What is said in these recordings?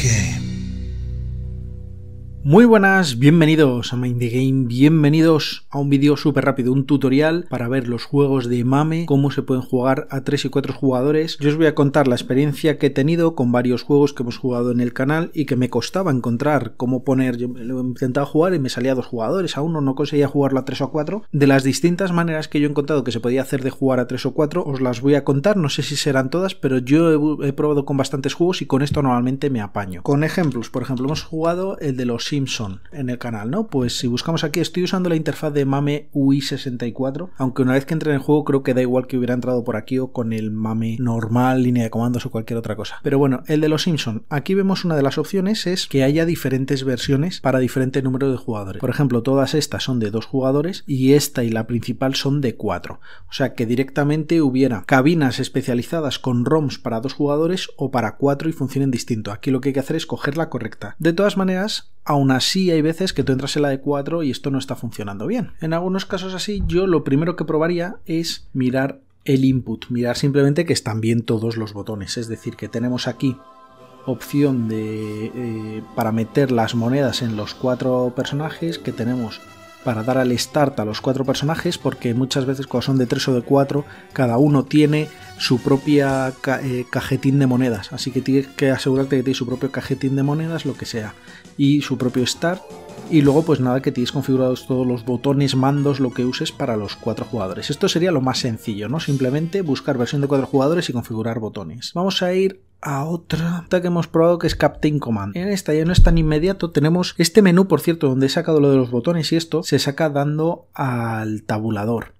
game. Muy buenas, bienvenidos a Mind Game, bienvenidos a un vídeo súper rápido, un tutorial para ver los juegos de Mame, cómo se pueden jugar a 3 y 4 jugadores. Yo os voy a contar la experiencia que he tenido con varios juegos que hemos jugado en el canal y que me costaba encontrar cómo poner. Yo lo intentado jugar y me salía a dos jugadores, a uno no conseguía jugarlo a 3 o 4. De las distintas maneras que yo he encontrado que se podía hacer de jugar a 3 o 4, os las voy a contar, no sé si serán todas, pero yo he probado con bastantes juegos y con esto normalmente me apaño. Con ejemplos, por ejemplo, hemos jugado el de los Simpson en el canal, ¿no? Pues si buscamos aquí, estoy usando la interfaz de MAME UI64, aunque una vez que entre en el juego creo que da igual que hubiera entrado por aquí o con el MAME normal, línea de comandos o cualquier otra cosa. Pero bueno, el de los Simpson, aquí vemos una de las opciones es que haya diferentes versiones para diferente número de jugadores. Por ejemplo, todas estas son de dos jugadores y esta y la principal son de cuatro. O sea que directamente hubiera cabinas especializadas con ROMs para dos jugadores o para cuatro y funcionen distinto. Aquí lo que hay que hacer es coger la correcta. De todas maneras, aún así hay veces que tú entras en la de 4 y esto no está funcionando bien. En algunos casos así, yo lo primero que probaría es mirar el input, mirar simplemente que están bien todos los botones, es decir, que tenemos aquí opción de eh, para meter las monedas en los cuatro personajes, que tenemos para dar al start a los cuatro personajes, porque muchas veces cuando son de tres o de cuatro, cada uno tiene su propia eh, cajetín de monedas. Así que tienes que asegurarte que tienes su propio cajetín de monedas, lo que sea, y su propio start. Y luego, pues nada, que tienes configurados todos los botones, mandos, lo que uses para los cuatro jugadores. Esto sería lo más sencillo, ¿no? Simplemente buscar versión de cuatro jugadores y configurar botones. Vamos a ir a otra que hemos probado que es Captain Command. En esta ya no es tan inmediato. Tenemos este menú, por cierto, donde he sacado lo de los botones y esto se saca dando al tabulador.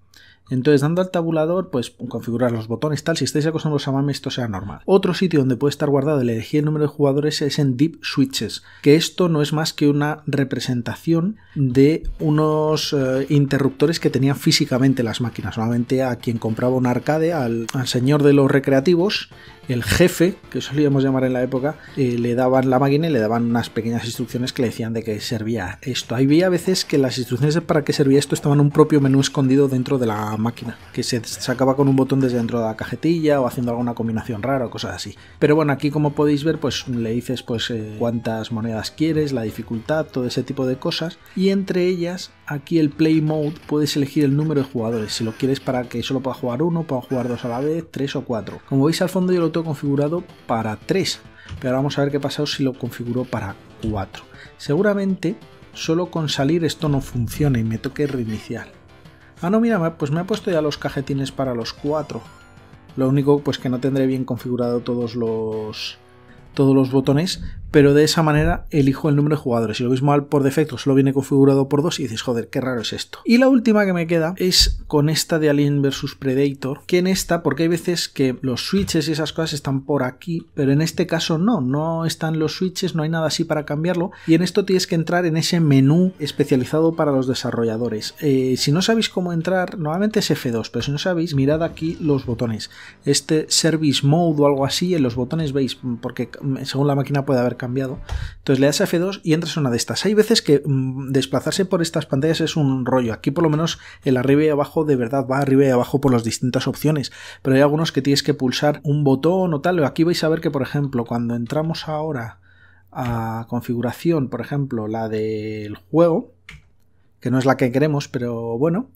Entonces, dando al tabulador, pues configurar los botones, tal. Si estáis acostumbrados a MAME, esto sea normal. Otro sitio donde puede estar guardado el elegir el número de jugadores es en Deep Switches, que esto no es más que una representación de unos eh, interruptores que tenían físicamente las máquinas. Solamente a quien compraba un arcade, al señor de los recreativos, el jefe, que solíamos llamar en la época, eh, le daban la máquina y le daban unas pequeñas instrucciones que le decían de qué servía esto. ahí Había veces que las instrucciones para qué servía esto estaban en un propio menú escondido dentro de la máquina, que se sacaba con un botón desde dentro de la cajetilla o haciendo alguna combinación rara o cosas así. Pero bueno, aquí como podéis ver, pues le dices pues eh, cuántas monedas quieres, la dificultad, todo ese tipo de cosas. Y entre ellas, aquí el Play Mode, puedes elegir el número de jugadores, si lo quieres para que solo pueda jugar uno, pueda jugar dos a la vez, tres o cuatro. Como veis al fondo yo lo tengo configurado para 3, pero vamos a ver qué pasa si lo configuró para 4. Seguramente solo con salir esto no funcione y me toque reiniciar. Ah, no, mira, pues me ha puesto ya los cajetines para los 4. Lo único pues que no tendré bien configurado todos los todos los botones, pero de esa manera elijo el número de jugadores. Si lo mismo al por defecto, solo viene configurado por dos y dices, joder, qué raro es esto. Y la última que me queda es con esta de Alien vs Predator, que en esta, porque hay veces que los switches y esas cosas están por aquí, pero en este caso no, no están los switches, no hay nada así para cambiarlo, y en esto tienes que entrar en ese menú especializado para los desarrolladores. Eh, si no sabéis cómo entrar, normalmente es F2, pero si no sabéis, mirad aquí los botones. Este Service Mode o algo así, en los botones veis, porque mm, según la máquina puede haber cambiado. Entonces le das F2 y entras a una de estas. Hay veces que mm, desplazarse por estas pantallas es un rollo. Aquí por lo menos el arriba y abajo de verdad va arriba y abajo por las distintas opciones. Pero hay algunos que tienes que pulsar un botón o tal. Aquí vais a ver que, por ejemplo, cuando entramos ahora a configuración, por ejemplo, la del juego, que no es la que queremos, pero bueno,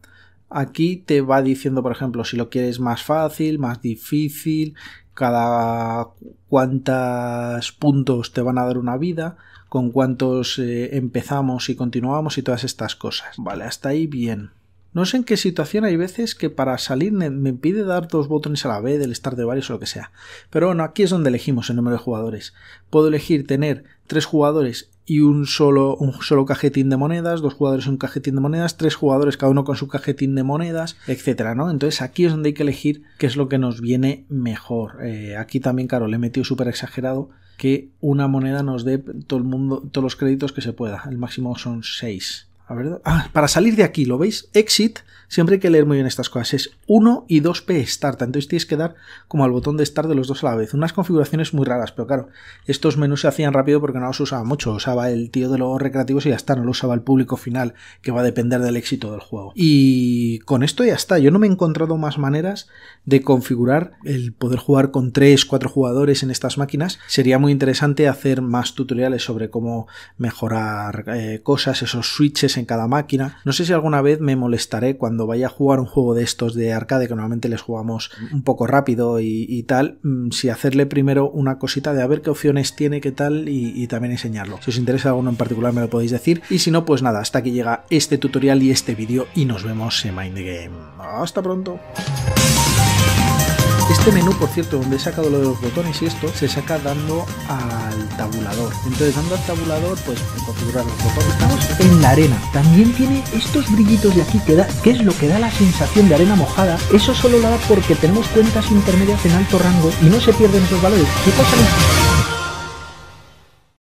aquí te va diciendo, por ejemplo, si lo quieres más fácil, más difícil, cada cuántos puntos te van a dar una vida, con cuántos eh, empezamos y continuamos y todas estas cosas. Vale, hasta ahí bien. No sé en qué situación hay veces que para salir me, pide dar dos botones a la vez, del estar de varios o lo que sea. Pero bueno, aquí es donde elegimos el número de jugadores. Puedo elegir tener tres jugadores y un solo, un solo cajetín de monedas, dos jugadores un cajetín de monedas, tres jugadores cada uno con su cajetín de monedas, etcétera, ¿no? Entonces aquí es donde hay que elegir qué es lo que nos viene mejor. Eh, aquí también, claro, le he metido súper exagerado que una moneda nos dé todo el mundo, todos los créditos que se pueda. El máximo son seis. Ah, para salir de aquí, ¿lo veis? Exit, siempre hay que leer muy bien estas cosas. Es 1 y 2P Start. Entonces tienes que dar como al botón de Start de los dos a la vez. Unas configuraciones muy raras, pero claro, estos menús se hacían rápido porque no los usaba mucho. Usaba el tío de los recreativos y ya está. No lo usaba el público final, que va a depender del éxito del juego. Y con esto ya está. Yo no me he encontrado más maneras de configurar el poder jugar con 3, 4 jugadores en estas máquinas. Sería muy interesante hacer más tutoriales sobre cómo mejorar eh, cosas, esos switches en cada máquina. No sé si alguna vez me molestaré cuando vaya a jugar un juego de estos de arcade, que normalmente les jugamos un poco rápido y, tal, mm, si hacerle primero una cosita de a ver qué opciones tiene, qué tal, y, también enseñarlo. Si os interesa alguno en particular me lo podéis decir. Y si no, pues nada, hasta aquí llega este tutorial y este vídeo y nos vemos en Mind Game. Hasta pronto. Este menú, por cierto, donde he sacado lo de los botones y esto, se saca dando al tabulador. Entonces, dando al tabulador, pues configurar los botones. Estamos en la arena. También tiene estos brillitos de aquí que que es lo que da la sensación de arena mojada. Eso solo lo da porque tenemos cuentas intermedias en alto rango y no se pierden esos valores. ¿Qué pasa?